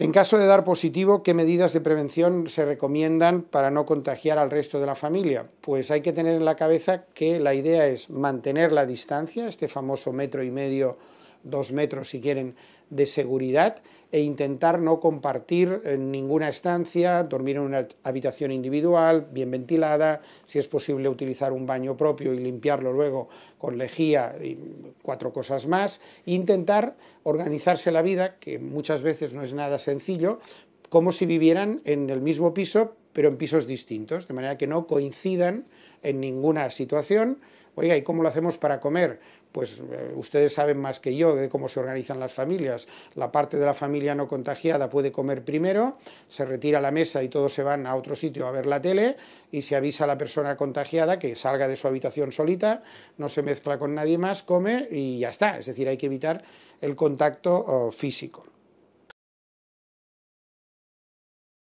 En caso de dar positivo, ¿qué medidas de prevención se recomiendan para no contagiar al resto de la familia? Pues hay que tener en la cabeza que la idea es mantener la distancia, este famoso metro y medio, dos metros si quieren, de seguridad e intentar no compartir ninguna estancia, dormir en una habitación individual, bien ventilada, si es posible utilizar un baño propio y limpiarlo luego con lejía cuatro cosas más, intentar organizarse la vida, que muchas veces no es nada sencillo, como si vivieran en el mismo piso, pero en pisos distintos, de manera que no coincidan en ninguna situación. Oiga, ¿y cómo lo hacemos para comer? Pues eh, ustedes saben más que yo de cómo se organizan las familias. La parte de la familia no contagiada puede comer primero, se retira la mesa y todos se van a otro sitio a ver la tele y se avisa a la persona contagiada que salga de su habitación solita, no se mezcla con nadie más, come y ya está. Es decir, hay que evitar el contacto oh, físico.